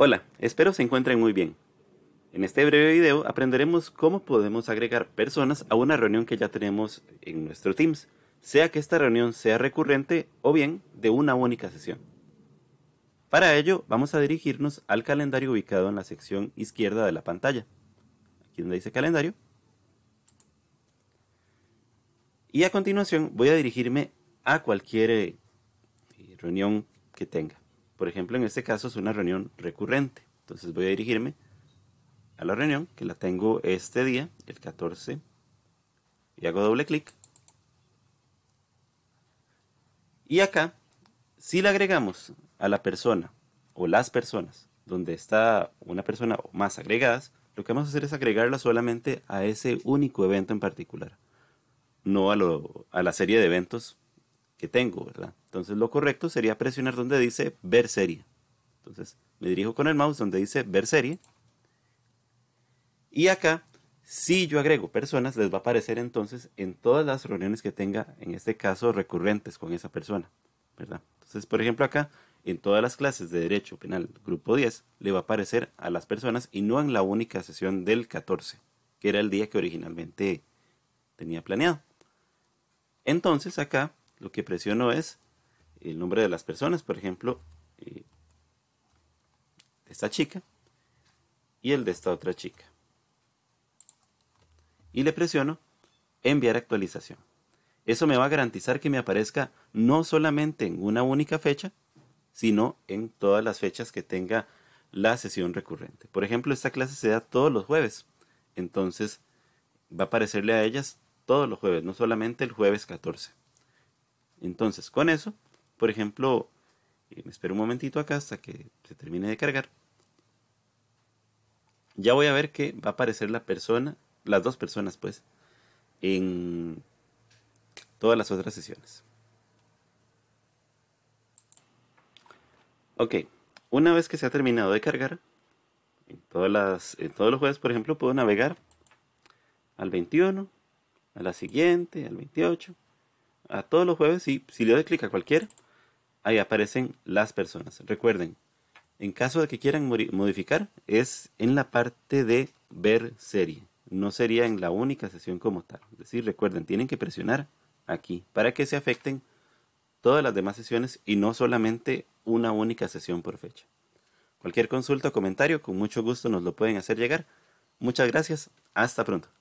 Hola, espero se encuentren muy bien. En este breve video aprenderemos cómo podemos agregar personas a una reunión que ya tenemos en nuestro Teams, sea que esta reunión sea recurrente o bien de una única sesión. Para ello vamos a dirigirnos al calendario ubicado en la sección izquierda de la pantalla, aquí donde dice calendario, y a continuación voy a dirigirme a cualquier eh, reunión que tenga. Por ejemplo, en este caso es una reunión recurrente. Entonces voy a dirigirme a la reunión que la tengo este día, el 14, y hago doble clic. Y acá, si la agregamos a la persona o las personas donde está una persona o más agregadas, lo que vamos a hacer es agregarla solamente a ese único evento en particular, no a, a la serie de eventos que tengo, ¿verdad? Entonces lo correcto sería presionar donde dice ver serie. Entonces me dirijo con el mouse donde dice ver serie. Y acá, si yo agrego personas, les va a aparecer entonces en todas las reuniones que tenga, en este caso recurrentes con esa persona, ¿verdad? Entonces, por ejemplo, acá, en todas las clases de Derecho Penal Grupo 10, le va a aparecer a las personas y no en la única sesión del 14, que era el día que originalmente tenía planeado. Entonces, acá lo que presiono es el nombre de las personas, por ejemplo, eh, esta chica y el de esta otra chica. Y le presiono enviar actualización. Eso me va a garantizar que me aparezca no solamente en una única fecha, sino en todas las fechas que tenga la sesión recurrente. Por ejemplo, esta clase se da todos los jueves. Entonces, va a aparecerle a ellas todos los jueves, no solamente el jueves 14. Entonces, con eso, por ejemplo, eh, me espero un momentito acá hasta que se termine de cargar. Ya voy a ver que va a aparecer la persona, las dos personas, pues, en todas las otras sesiones. Ok, una vez que se ha terminado de cargar, en, todas las, en todos los jueves, por ejemplo, puedo navegar al 21, a la siguiente, al 28, a todos los jueves y si le doy clic a cualquier, ahí aparecen las personas. Recuerden, en caso de que quieran modificar, es en la parte de ver serie. No sería en la única sesión como tal. Es decir, recuerden, tienen que presionar aquí para que se afecten todas las demás sesiones y no solamente una única sesión por fecha. Cualquier consulta o comentario, con mucho gusto nos lo pueden hacer llegar. Muchas gracias. Hasta pronto.